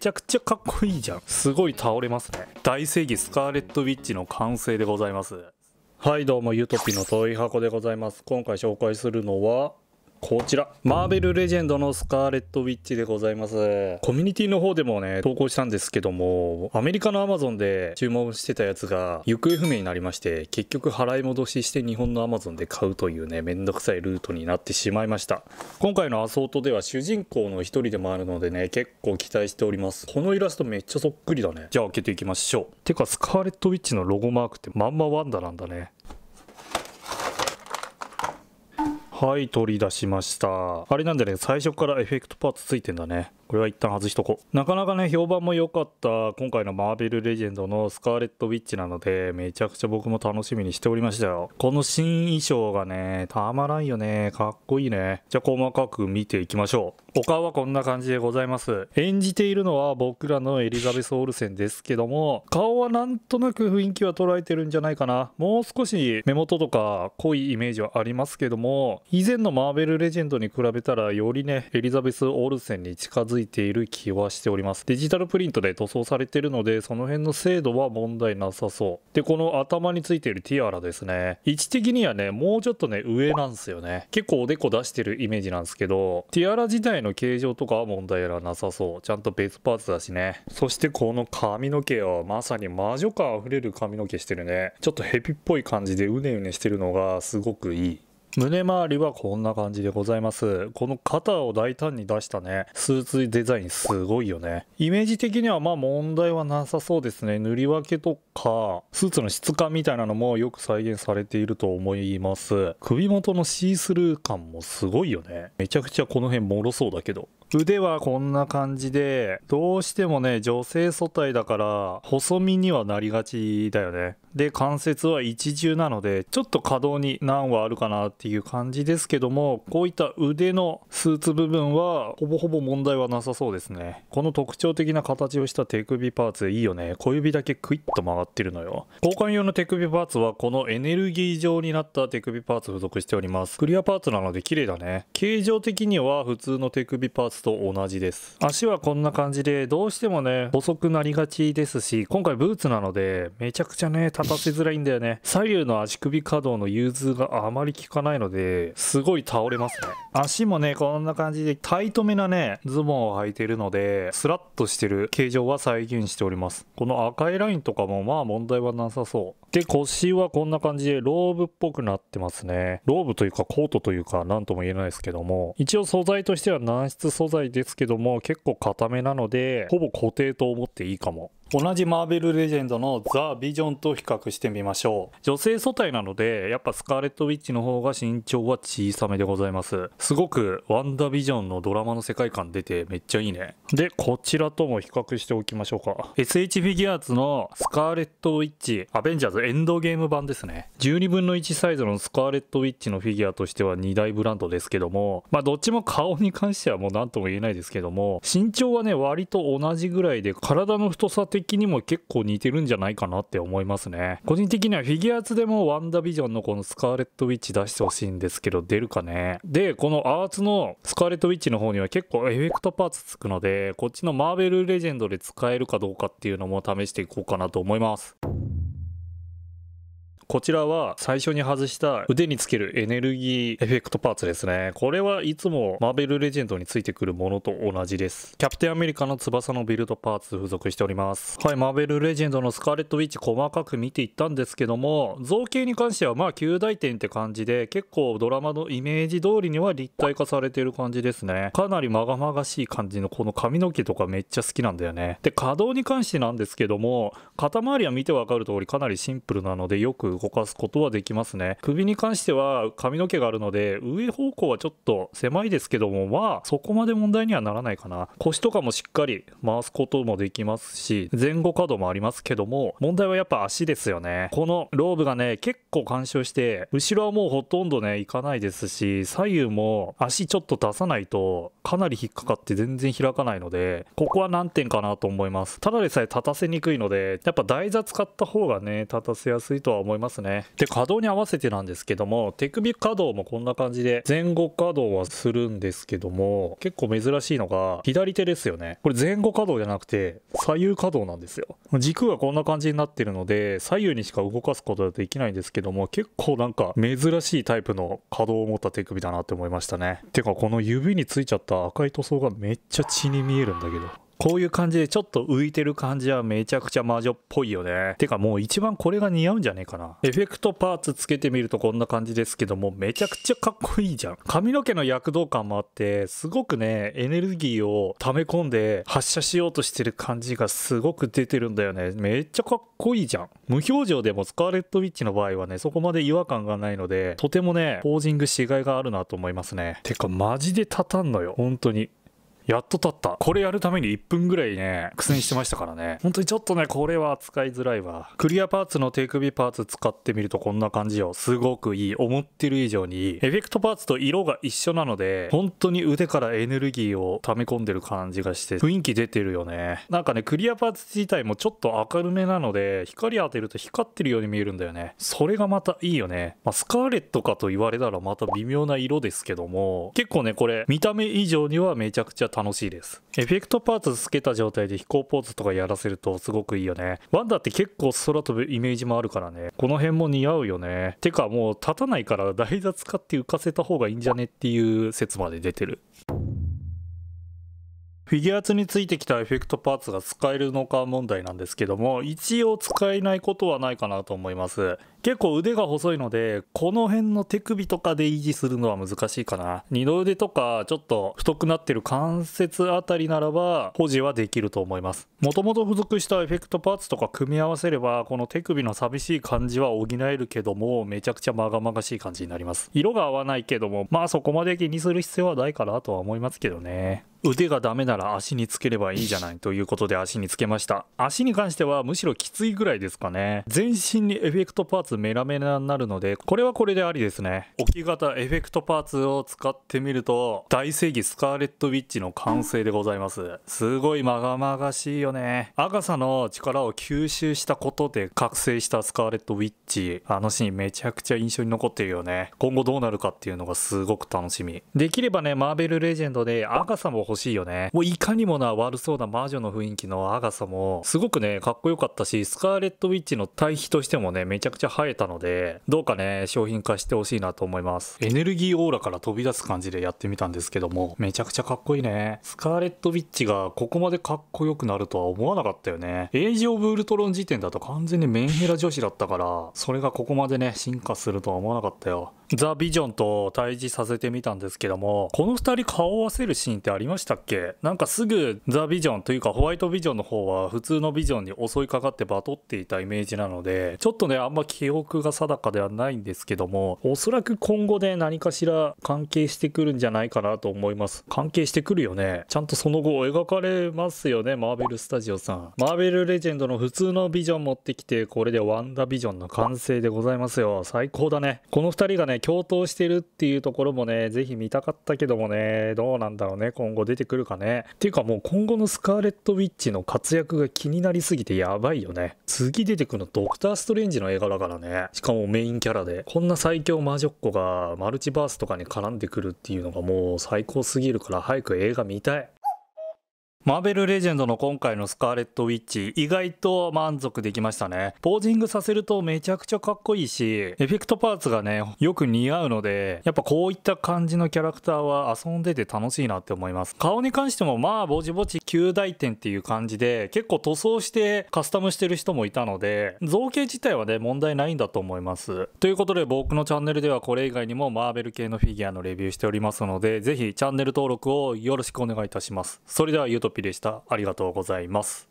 ちゃくちゃかっこいいじゃん。すごい倒れますね。大正義スカーレットウィッチの完成でございます。はいどうも、ゆとぴの遠い箱でございます。今回紹介するのは、こちら、マーベルレジェンドのスカーレット・ウィッチでございます。コミュニティの方でもね、投稿したんですけども、アメリカの Amazon で注文してたやつが行方不明になりまして、結局払い戻しして日本の Amazon で買うというね、めんどくさいルートになってしまいました。今回のアソートでは主人公の一人でもあるのでね、結構期待しております。このイラストめっちゃそっくりだね。じゃあ開けていきましょう。てか、スカーレット・ウィッチのロゴマークってまんまワンダなんだね。はい取り出しましたあれなんでね最初からエフェクトパーツついてんだねこれは一旦外しとこうなかなかね評判も良かった今回のマーベルレジェンドのスカーレット・ウィッチなのでめちゃくちゃ僕も楽しみにしておりましたよこの新衣装がねたまらんよねかっこいいねじゃあ細かく見ていきましょうお顔はこんな感じでございます演じているのは僕らのエリザベス・オルセンですけども顔はなんとなく雰囲気は捉えてるんじゃないかなもう少し目元とか濃いイメージはありますけども以前のマーベルレジェンドに比べたらよりねエリザベス・オルセンに近づいいている気はしておりますデジタルプリントで塗装されてるのでその辺の精度は問題なさそうでこの頭についているティアラですね位置的にはねもうちょっとね上なんですよね結構おでこ出してるイメージなんですけどティアラ自体の形状とかは問題はなさそうちゃんと別パーツだしねそしてこの髪の毛はまさに魔女感あふれる髪の毛してるねちょっとヘビっぽい感じでうねうねしてるのがすごくいい胸周りはこんな感じでございます。この肩を大胆に出したね、スーツデザインすごいよね。イメージ的にはまあ問題はなさそうですね。塗り分けとか、スーツの質感みたいなのもよく再現されていると思います。首元のシースルー感もすごいよね。めちゃくちゃこの辺脆そうだけど。腕はこんな感じで、どうしてもね、女性素体だから、細身にはなりがちだよね。で、関節は一重なので、ちょっと可動に何はあるかなってっていう感じですけどもこういった腕のスーツ部分はほぼほぼ問題はなさそうですねこの特徴的な形をした手首パーツいいよね小指だけクイッと曲がってるのよ交換用の手首パーツはこのエネルギー状になった手首パーツ付属しておりますクリアパーツなので綺麗だね形状的には普通の手首パーツと同じです足はこんな感じでどうしてもね細くなりがちですし今回ブーツなのでめちゃくちゃね立たせづらいんだよね左右の足首可動の融通があまり効かないないのですごい倒れますね足もねこんな感じでタイトめなねズボンを履いてるのでスラッとしてる形状は再現しておりますこの赤いラインとかもまあ問題はなさそうで腰はこんな感じでローブっぽくなってますねローブというかコートというか何とも言えないですけども一応素材としては軟質素材ですけども結構硬めなのでほぼ固定と思っていいかも同じマーベル・レジェンドのザ・ビジョンと比較してみましょう女性素体なのでやっぱスカーレット・ウィッチの方が身長は小さめでございますすごくワンダ・ビジョンのドラマの世界観出てめっちゃいいねでこちらとも比較しておきましょうか SH フィギュアーズのスカーレット・ウィッチアベンジャーズエンドゲーム版ですね12分の1サイズのスカーレット・ウィッチのフィギュアとしては2大ブランドですけどもまあどっちも顔に関してはもう何とも言えないですけども身長はね割と同じぐらいで体の太さ的的にも結構似てるんじゃないかなって思いますね。個人的にはフィギュアーツでもワンダビジョンのこのスカーレットウィッチ出してほしいんですけど、出るかね。で、このアーツのスカーレットウィッチの方には結構エフェクトパーツつくので、こっちのマーベルレジェンドで使えるかどうかっていうのも試していこうかなと思います。こちらは最初に外した腕につけるエネルギーエフェクトパーツですね。これはいつもマーベルレジェンドについてくるものと同じです。キャプテンアメリカの翼のビルドパーツ付属しております。はい、マーベルレジェンドのスカーレットウィッチ細かく見ていったんですけども、造形に関してはまあ旧大点って感じで、結構ドラマのイメージ通りには立体化されてる感じですね。かなりまがまがしい感じのこの髪の毛とかめっちゃ好きなんだよね。で、可動に関してなんですけども、肩周りは見てわかる通りかなりシンプルなのでよく動かすことはできますね首に関しては髪の毛があるので上方向はちょっと狭いですけどもまあそこまで問題にはならないかな腰とかもしっかり回すこともできますし前後角もありますけども問題はやっぱ足ですよねこのローブがね結構干渉して後ろはもうほとんどねいかないですし左右も足ちょっと出さないとかなり引っかかって全然開かないのでここは難点かなと思いますただでさえ立たせにくいのでやっぱ台座使った方がね立たせやすいとは思いますますねで可動に合わせてなんですけども手首可動もこんな感じで前後可動はするんですけども結構珍しいのが左手ですよねこれ前後可動じゃなくて左右可動なんですよ軸がこんな感じになってるので左右にしか動かすことはできないんですけども結構なんか珍しいタイプの可動を持った手首だなって思いましたねてかこの指についちゃった赤い塗装がめっちゃ血に見えるんだけどこういう感じでちょっと浮いてる感じはめちゃくちゃ魔女っぽいよね。てかもう一番これが似合うんじゃねえかな。エフェクトパーツつけてみるとこんな感じですけども、めちゃくちゃかっこいいじゃん。髪の毛の躍動感もあって、すごくね、エネルギーを溜め込んで発射しようとしてる感じがすごく出てるんだよね。めっちゃかっこいいじゃん。無表情でもスカーレットウィッチの場合はね、そこまで違和感がないので、とてもね、ポージングしがいがあるなと思いますね。てかマジで立たんのよ。本当に。やっと立った。これやるために1分ぐらいね、苦戦してましたからね。本当にちょっとね、これは使いづらいわ。クリアパーツの手首パーツ使ってみるとこんな感じよ。すごくいい。思ってる以上にいい。エフェクトパーツと色が一緒なので、本当に腕からエネルギーを溜め込んでる感じがして、雰囲気出てるよね。なんかね、クリアパーツ自体もちょっと明るめなので、光当てると光ってるように見えるんだよね。それがまたいいよね。まあ、スカーレットかと言われたらまた微妙な色ですけども、結構ね、これ、見た目以上にはめちゃくちゃ楽楽しいです。エフェクトパーツつけた状態で飛行ポーズとかやらせるとすごくいいよね。ワンダって結構空飛ぶイメージもあるからね。この辺も似合うよね。てかもう立たないから台座使って浮かせた方がいいんじゃねっていう説まで出てる。フィギュアツについてきたエフェクトパーツが使えるのか問題なんですけども、一応使えないことはないかなと思います。結構腕が細いので、この辺の手首とかで維持するのは難しいかな。二の腕とか、ちょっと太くなってる関節あたりならば、保持はできると思います。もともと付属したエフェクトパーツとか組み合わせれば、この手首の寂しい感じは補えるけども、めちゃくちゃまがまがしい感じになります。色が合わないけども、まあそこまで気にする必要はないかなとは思いますけどね。腕がダメなら足につければいいじゃないということで足につけました足に関してはむしろきついぐらいですかね全身にエフェクトパーツメラメラになるのでこれはこれでありですね置き型エフェクトパーツを使ってみると大正義スカーレットウィッチの完成でございますすごいまがまがしいよねアガサの力を吸収したことで覚醒したスカーレットウィッチあのシーンめちゃくちゃ印象に残ってるよね今後どうなるかっていうのがすごく楽しみできればねマーベルレジェンドでアガサも欲しいよね。もういかにもな悪そうな魔女の雰囲気のアガサも、すごくね、かっこよかったし、スカーレットウィッチの対比としてもね、めちゃくちゃ生えたので、どうかね、商品化してほしいなと思います。エネルギーオーラから飛び出す感じでやってみたんですけども、めちゃくちゃかっこいいね。スカーレットウィッチがここまでかっこよくなるとは思わなかったよね。エイジオブウルトロン時点だと完全にメンヘラ女子だったから、それがここまでね、進化するとは思わなかったよ。ザ・ビジョンと対峙させてみたんですけども、この2人顔を合わせるシーンってありましたっけなんかすぐザ・ビジョンというかホワイトビジョンの方は普通のビジョンに襲いかかってバトっていたイメージなので、ちょっとね、あんま記憶が定かではないんですけども、おそらく今後で何かしら関係してくるんじゃないかなと思います。関係してくるよね。ちゃんとその後描かれますよね、マーベルスタジオさん。マーベルレジェンドの普通のビジョン持ってきて、これでワンダビジョンの完成でございますよ。最高だね。この2人がね、共闘してるっていうところもね、ぜひ見たかったけどもね、どうなんだろうね、今後出てくるかね。っていうかもう今後のスカーレット・ウィッチの活躍が気になりすぎてやばいよね。次出てくるのドクター・ストレンジの映画だからね。しかもメインキャラで。こんな最強魔女っ子がマルチバースとかに絡んでくるっていうのがもう最高すぎるから早く映画見たい。マーベルレジェンドの今回のスカーレット・ウィッチ、意外と満足できましたね。ポージングさせるとめちゃくちゃかっこいいし、エフェクトパーツがね、よく似合うので、やっぱこういった感じのキャラクターは遊んでて楽しいなって思います。顔に関してもまあぼちぼち旧大点っていう感じで、結構塗装してカスタムしてる人もいたので、造形自体はね、問題ないんだと思います。ということで僕のチャンネルではこれ以外にもマーベル系のフィギュアのレビューしておりますので、ぜひチャンネル登録をよろしくお願いいたします。それではうとピでした。ありがとうございます。